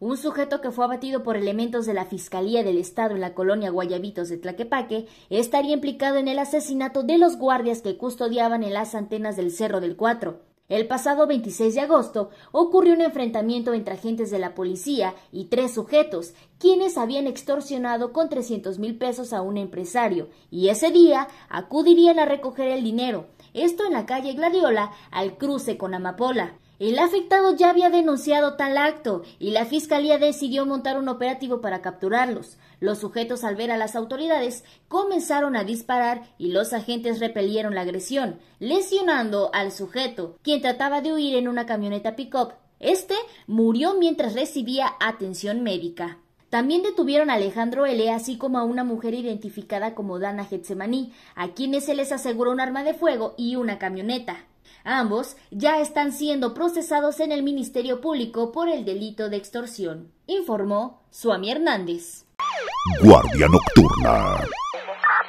un sujeto que fue abatido por elementos de la Fiscalía del Estado en la colonia Guayabitos de Tlaquepaque, estaría implicado en el asesinato de los guardias que custodiaban en las antenas del Cerro del Cuatro. El pasado 26 de agosto ocurrió un enfrentamiento entre agentes de la policía y tres sujetos, quienes habían extorsionado con trescientos mil pesos a un empresario, y ese día acudirían a recoger el dinero esto en la calle Gladiola al cruce con Amapola. El afectado ya había denunciado tal acto y la fiscalía decidió montar un operativo para capturarlos. Los sujetos al ver a las autoridades comenzaron a disparar y los agentes repelieron la agresión, lesionando al sujeto, quien trataba de huir en una camioneta pick-up. Este murió mientras recibía atención médica. También detuvieron a Alejandro L., así como a una mujer identificada como Dana Getsemaní, a quienes se les aseguró un arma de fuego y una camioneta. Ambos ya están siendo procesados en el Ministerio Público por el delito de extorsión, informó Suami Hernández. Guardia Nocturna.